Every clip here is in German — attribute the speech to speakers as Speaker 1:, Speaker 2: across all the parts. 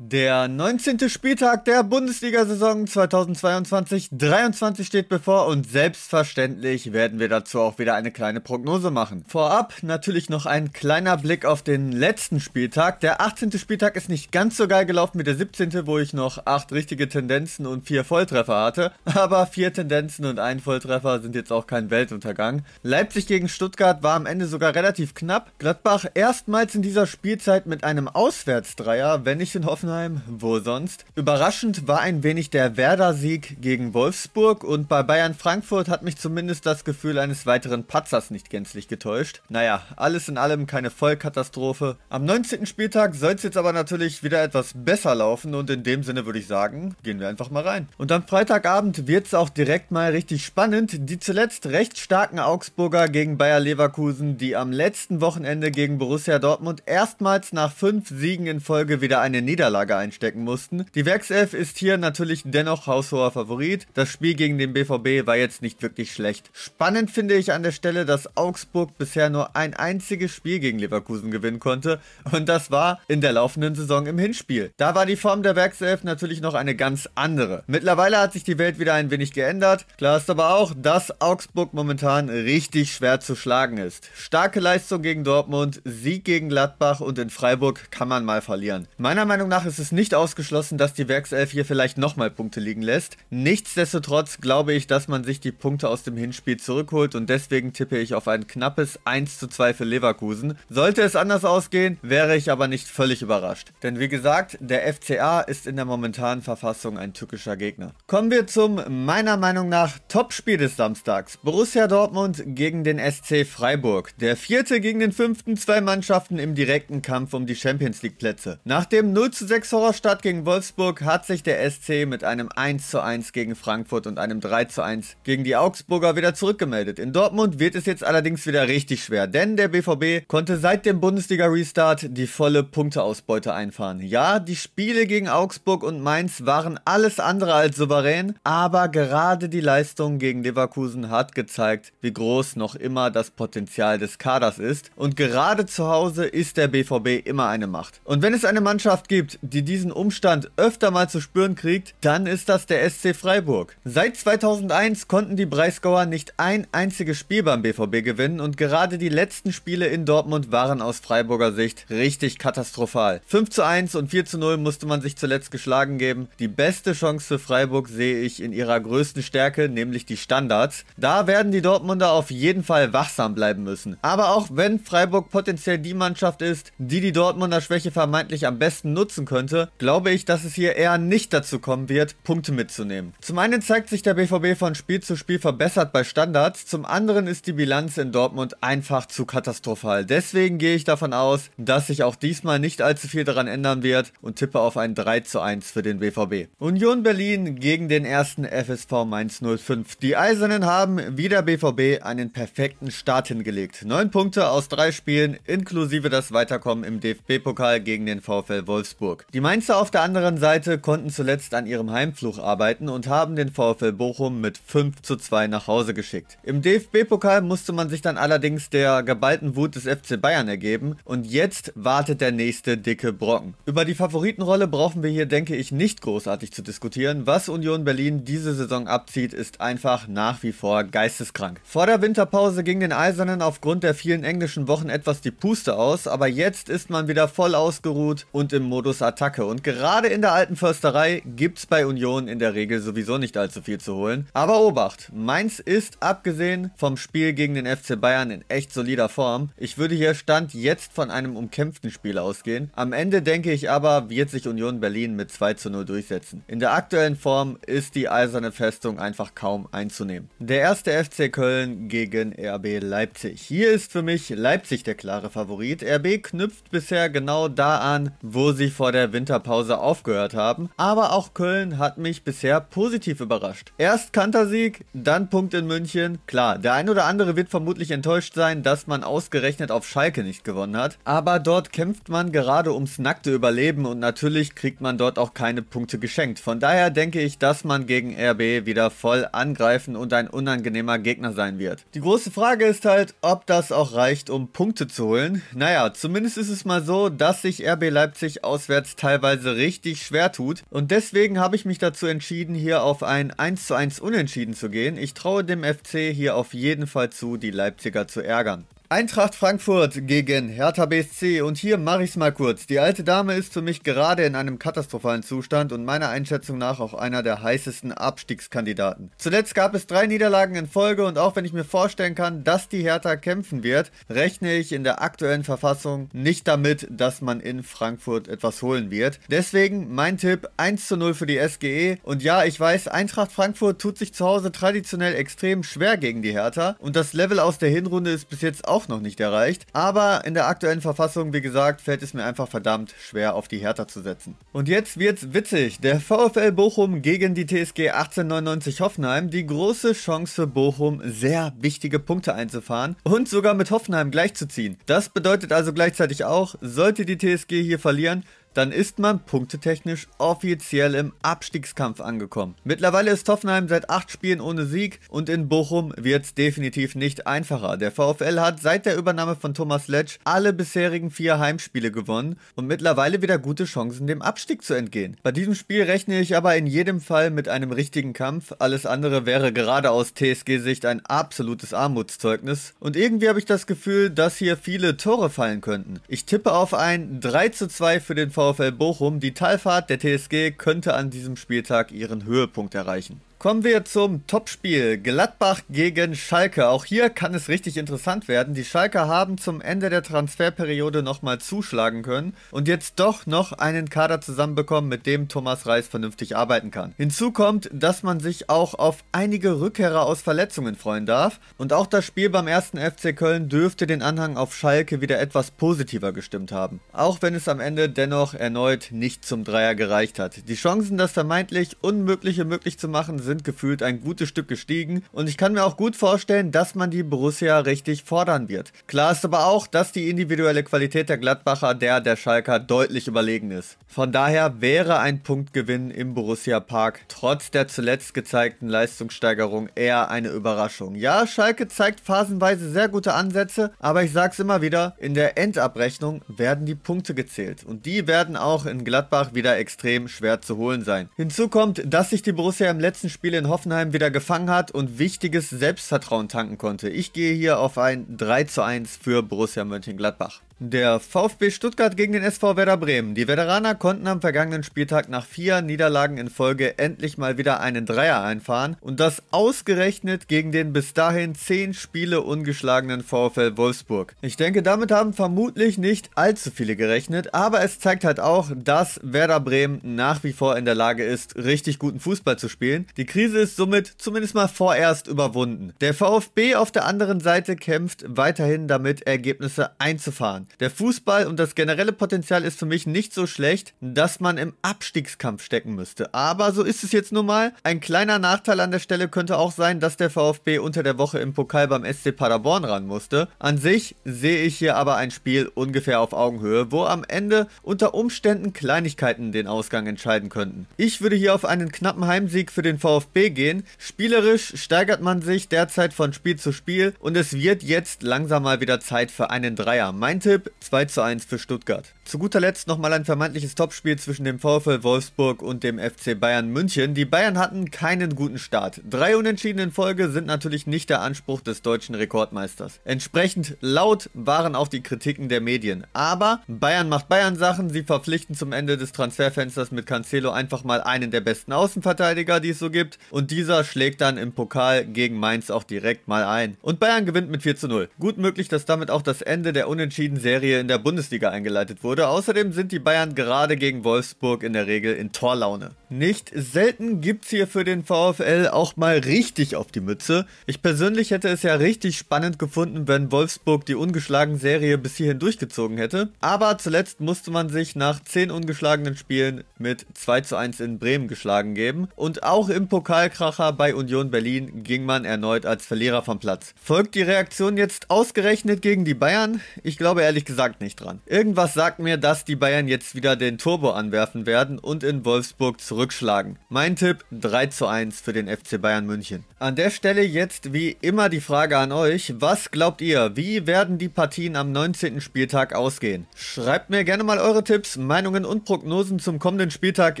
Speaker 1: Der 19. Spieltag der Bundesliga-Saison 2022-23 steht bevor und selbstverständlich werden wir dazu auch wieder eine kleine Prognose machen. Vorab natürlich noch ein kleiner Blick auf den letzten Spieltag. Der 18. Spieltag ist nicht ganz so geil gelaufen wie der 17., wo ich noch 8 richtige Tendenzen und 4 Volltreffer hatte. Aber 4 Tendenzen und 1 Volltreffer sind jetzt auch kein Weltuntergang. Leipzig gegen Stuttgart war am Ende sogar relativ knapp. Gladbach erstmals in dieser Spielzeit mit einem Auswärtsdreier, wenn ich in Hoffenheim Hoffenheim, wo sonst? Überraschend war ein wenig der Werder-Sieg gegen Wolfsburg und bei Bayern Frankfurt hat mich zumindest das Gefühl eines weiteren Patzers nicht gänzlich getäuscht. Naja, alles in allem keine Vollkatastrophe. Am 19. Spieltag soll es jetzt aber natürlich wieder etwas besser laufen und in dem Sinne würde ich sagen, gehen wir einfach mal rein. Und am Freitagabend wird es auch direkt mal richtig spannend. Die zuletzt recht starken Augsburger gegen Bayer Leverkusen, die am letzten Wochenende gegen Borussia Dortmund erstmals nach fünf Siegen in Folge wieder eine Niederlage Niederlage einstecken mussten. Die Werkself ist hier natürlich dennoch haushoher Favorit. Das Spiel gegen den BVB war jetzt nicht wirklich schlecht. Spannend finde ich an der Stelle, dass Augsburg bisher nur ein einziges Spiel gegen Leverkusen gewinnen konnte und das war in der laufenden Saison im Hinspiel. Da war die Form der Werkself natürlich noch eine ganz andere. Mittlerweile hat sich die Welt wieder ein wenig geändert. Klar ist aber auch, dass Augsburg momentan richtig schwer zu schlagen ist. Starke Leistung gegen Dortmund, Sieg gegen Gladbach und in Freiburg kann man mal verlieren. Meiner Meinung nach es ist nicht ausgeschlossen, dass die Werkself hier vielleicht nochmal Punkte liegen lässt. Nichtsdestotrotz glaube ich, dass man sich die Punkte aus dem Hinspiel zurückholt und deswegen tippe ich auf ein knappes 1 zu 2 für Leverkusen. Sollte es anders ausgehen, wäre ich aber nicht völlig überrascht. Denn wie gesagt, der FCA ist in der momentanen Verfassung ein tückischer Gegner. Kommen wir zum meiner Meinung nach Topspiel des Samstags. Borussia Dortmund gegen den SC Freiburg. Der vierte gegen den fünften, zwei Mannschaften im direkten Kampf um die Champions League Plätze. Nach dem 0 zu 6 Alex Horrorstadt gegen Wolfsburg hat sich der SC mit einem 1:1 gegen Frankfurt und einem 3:1 gegen die Augsburger wieder zurückgemeldet. In Dortmund wird es jetzt allerdings wieder richtig schwer, denn der BVB konnte seit dem Bundesliga-Restart die volle Punkteausbeute einfahren. Ja, die Spiele gegen Augsburg und Mainz waren alles andere als souverän, aber gerade die Leistung gegen Leverkusen hat gezeigt, wie groß noch immer das Potenzial des Kaders ist und gerade zu Hause ist der BVB immer eine Macht. Und wenn es eine Mannschaft gibt, die diesen Umstand öfter mal zu spüren kriegt, dann ist das der SC Freiburg. Seit 2001 konnten die Breisgauer nicht ein einziges Spiel beim BVB gewinnen und gerade die letzten Spiele in Dortmund waren aus Freiburger Sicht richtig katastrophal. 5 zu 1 und 4 zu 0 musste man sich zuletzt geschlagen geben. Die beste Chance für Freiburg sehe ich in ihrer größten Stärke, nämlich die Standards. Da werden die Dortmunder auf jeden Fall wachsam bleiben müssen. Aber auch wenn Freiburg potenziell die Mannschaft ist, die die Dortmunder Schwäche vermeintlich am besten nutzen könnte, glaube ich, dass es hier eher nicht dazu kommen wird, Punkte mitzunehmen. Zum einen zeigt sich der BVB von Spiel zu Spiel verbessert bei Standards, zum anderen ist die Bilanz in Dortmund einfach zu katastrophal. Deswegen gehe ich davon aus, dass sich auch diesmal nicht allzu viel daran ändern wird und tippe auf ein 3 zu 1 für den BVB. Union Berlin gegen den ersten FSV Mainz 05. Die Eisernen haben wie der BVB einen perfekten Start hingelegt. 9 Punkte aus drei Spielen inklusive das Weiterkommen im DFB-Pokal gegen den VfL Wolfsburg. Hamburg. Die Mainzer auf der anderen Seite konnten zuletzt an ihrem Heimfluch arbeiten und haben den VfL Bochum mit 5 zu 2 nach Hause geschickt. Im DFB-Pokal musste man sich dann allerdings der geballten Wut des FC Bayern ergeben und jetzt wartet der nächste dicke Brocken. Über die Favoritenrolle brauchen wir hier, denke ich, nicht großartig zu diskutieren. Was Union Berlin diese Saison abzieht, ist einfach nach wie vor geisteskrank. Vor der Winterpause ging den Eisernen aufgrund der vielen englischen Wochen etwas die Puste aus, aber jetzt ist man wieder voll ausgeruht und im Modus Attacke und gerade in der alten Försterei gibt es bei Union in der Regel sowieso nicht allzu viel zu holen. Aber Obacht, Mainz ist abgesehen vom Spiel gegen den FC Bayern in echt solider Form. Ich würde hier Stand jetzt von einem umkämpften Spiel ausgehen. Am Ende denke ich aber, wird sich Union Berlin mit 2 zu 0 durchsetzen. In der aktuellen Form ist die eiserne Festung einfach kaum einzunehmen. Der erste FC Köln gegen RB Leipzig. Hier ist für mich Leipzig der klare Favorit. RB knüpft bisher genau da an, wo sie vor der der Winterpause aufgehört haben, aber auch Köln hat mich bisher positiv überrascht. Erst Kantersieg, dann Punkt in München. Klar, der ein oder andere wird vermutlich enttäuscht sein, dass man ausgerechnet auf Schalke nicht gewonnen hat, aber dort kämpft man gerade ums nackte Überleben und natürlich kriegt man dort auch keine Punkte geschenkt. Von daher denke ich, dass man gegen RB wieder voll angreifen und ein unangenehmer Gegner sein wird. Die große Frage ist halt, ob das auch reicht, um Punkte zu holen. Naja, zumindest ist es mal so, dass sich RB Leipzig auswärts Platz teilweise richtig schwer tut. Und deswegen habe ich mich dazu entschieden, hier auf ein 1 zu 1 Unentschieden zu gehen. Ich traue dem FC hier auf jeden Fall zu, die Leipziger zu ärgern. Eintracht Frankfurt gegen Hertha BSC und hier mache ich es mal kurz. Die alte Dame ist für mich gerade in einem katastrophalen Zustand und meiner Einschätzung nach auch einer der heißesten Abstiegskandidaten. Zuletzt gab es drei Niederlagen in Folge und auch wenn ich mir vorstellen kann, dass die Hertha kämpfen wird, rechne ich in der aktuellen Verfassung nicht damit, dass man in Frankfurt etwas holen wird. Deswegen mein Tipp 1 zu 0 für die SGE und ja, ich weiß, Eintracht Frankfurt tut sich zu Hause traditionell extrem schwer gegen die Hertha und das Level aus der Hinrunde ist bis jetzt auch auch noch nicht erreicht. Aber in der aktuellen Verfassung, wie gesagt, fällt es mir einfach verdammt schwer, auf die Hertha zu setzen. Und jetzt wird's witzig. Der VfL Bochum gegen die TSG 1899 Hoffenheim. Die große Chance für Bochum, sehr wichtige Punkte einzufahren und sogar mit Hoffenheim gleichzuziehen. Das bedeutet also gleichzeitig auch, sollte die TSG hier verlieren, dann ist man punktetechnisch offiziell im Abstiegskampf angekommen. Mittlerweile ist Hoffenheim seit 8 Spielen ohne Sieg und in Bochum wird es definitiv nicht einfacher. Der VfL hat seit der Übernahme von Thomas Letsch alle bisherigen vier Heimspiele gewonnen und mittlerweile wieder gute Chancen, dem Abstieg zu entgehen. Bei diesem Spiel rechne ich aber in jedem Fall mit einem richtigen Kampf. Alles andere wäre gerade aus TSG-Sicht ein absolutes Armutszeugnis. Und irgendwie habe ich das Gefühl, dass hier viele Tore fallen könnten. Ich tippe auf ein 3 zu 2 für den VfL VfL Bochum, die Talfahrt der TSG könnte an diesem Spieltag ihren Höhepunkt erreichen. Kommen wir zum Topspiel. Gladbach gegen Schalke. Auch hier kann es richtig interessant werden. Die Schalke haben zum Ende der Transferperiode nochmal zuschlagen können und jetzt doch noch einen Kader zusammenbekommen, mit dem Thomas Reis vernünftig arbeiten kann. Hinzu kommt, dass man sich auch auf einige Rückkehrer aus Verletzungen freuen darf und auch das Spiel beim ersten FC Köln dürfte den Anhang auf Schalke wieder etwas positiver gestimmt haben. Auch wenn es am Ende dennoch erneut nicht zum Dreier gereicht hat. Die Chancen, das vermeintlich Unmögliche möglich zu machen, sind gefühlt ein gutes Stück gestiegen und ich kann mir auch gut vorstellen, dass man die Borussia richtig fordern wird. Klar ist aber auch, dass die individuelle Qualität der Gladbacher der der Schalker deutlich überlegen ist. Von daher wäre ein Punktgewinn im Borussia Park trotz der zuletzt gezeigten Leistungssteigerung eher eine Überraschung. Ja, Schalke zeigt phasenweise sehr gute Ansätze, aber ich sag's immer wieder, in der Endabrechnung werden die Punkte gezählt und die werden auch in Gladbach wieder extrem schwer zu holen sein. Hinzu kommt, dass sich die Borussia im letzten Spiel Spiel in Hoffenheim wieder gefangen hat und wichtiges Selbstvertrauen tanken konnte. Ich gehe hier auf ein 3 zu 1 für Borussia Mönchengladbach. Der VfB Stuttgart gegen den SV Werder Bremen. Die Veteraner konnten am vergangenen Spieltag nach vier Niederlagen in Folge endlich mal wieder einen Dreier einfahren und das ausgerechnet gegen den bis dahin zehn Spiele ungeschlagenen VfL Wolfsburg. Ich denke, damit haben vermutlich nicht allzu viele gerechnet, aber es zeigt halt auch, dass Werder Bremen nach wie vor in der Lage ist, richtig guten Fußball zu spielen. Die Krise ist somit zumindest mal vorerst überwunden. Der VfB auf der anderen Seite kämpft weiterhin damit, Ergebnisse einzufahren. Der Fußball und das generelle Potenzial ist für mich nicht so schlecht, dass man im Abstiegskampf stecken müsste. Aber so ist es jetzt nun mal. Ein kleiner Nachteil an der Stelle könnte auch sein, dass der VfB unter der Woche im Pokal beim SC Paderborn ran musste. An sich sehe ich hier aber ein Spiel ungefähr auf Augenhöhe, wo am Ende unter Umständen Kleinigkeiten den Ausgang entscheiden könnten. Ich würde hier auf einen knappen Heimsieg für den VfB gehen. Spielerisch steigert man sich derzeit von Spiel zu Spiel und es wird jetzt langsam mal wieder Zeit für einen Dreier. Mein Tipp Tipp 2 zu 1 für Stuttgart. Zu guter Letzt nochmal ein vermeintliches Topspiel zwischen dem VfL Wolfsburg und dem FC Bayern München. Die Bayern hatten keinen guten Start. Drei Unentschieden in Folge sind natürlich nicht der Anspruch des deutschen Rekordmeisters. Entsprechend laut waren auch die Kritiken der Medien. Aber Bayern macht Bayern Sachen. Sie verpflichten zum Ende des Transferfensters mit Cancelo einfach mal einen der besten Außenverteidiger, die es so gibt. Und dieser schlägt dann im Pokal gegen Mainz auch direkt mal ein. Und Bayern gewinnt mit 4 zu 0. Gut möglich, dass damit auch das Ende der Unentschieden sehr Serie in der Bundesliga eingeleitet wurde. Außerdem sind die Bayern gerade gegen Wolfsburg in der Regel in Torlaune. Nicht selten gibt es hier für den VfL auch mal richtig auf die Mütze. Ich persönlich hätte es ja richtig spannend gefunden, wenn Wolfsburg die ungeschlagene Serie bis hierhin durchgezogen hätte. Aber zuletzt musste man sich nach 10 ungeschlagenen Spielen mit 2 zu 1 in Bremen geschlagen geben. Und auch im Pokalkracher bei Union Berlin ging man erneut als Verlierer vom Platz. Folgt die Reaktion jetzt ausgerechnet gegen die Bayern? Ich glaube ehrlich ehrlich gesagt nicht dran. Irgendwas sagt mir, dass die Bayern jetzt wieder den Turbo anwerfen werden und in Wolfsburg zurückschlagen. Mein Tipp 3 zu 1 für den FC Bayern München. An der Stelle jetzt wie immer die Frage an euch, was glaubt ihr, wie werden die Partien am 19. Spieltag ausgehen? Schreibt mir gerne mal eure Tipps, Meinungen und Prognosen zum kommenden Spieltag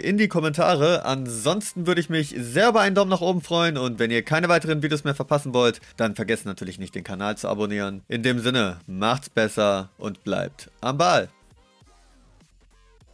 Speaker 1: in die Kommentare. Ansonsten würde ich mich sehr über einen Daumen nach oben freuen und wenn ihr keine weiteren Videos mehr verpassen wollt, dann vergesst natürlich nicht den Kanal zu abonnieren. In dem Sinne, macht's besser und und bleibt am Ball.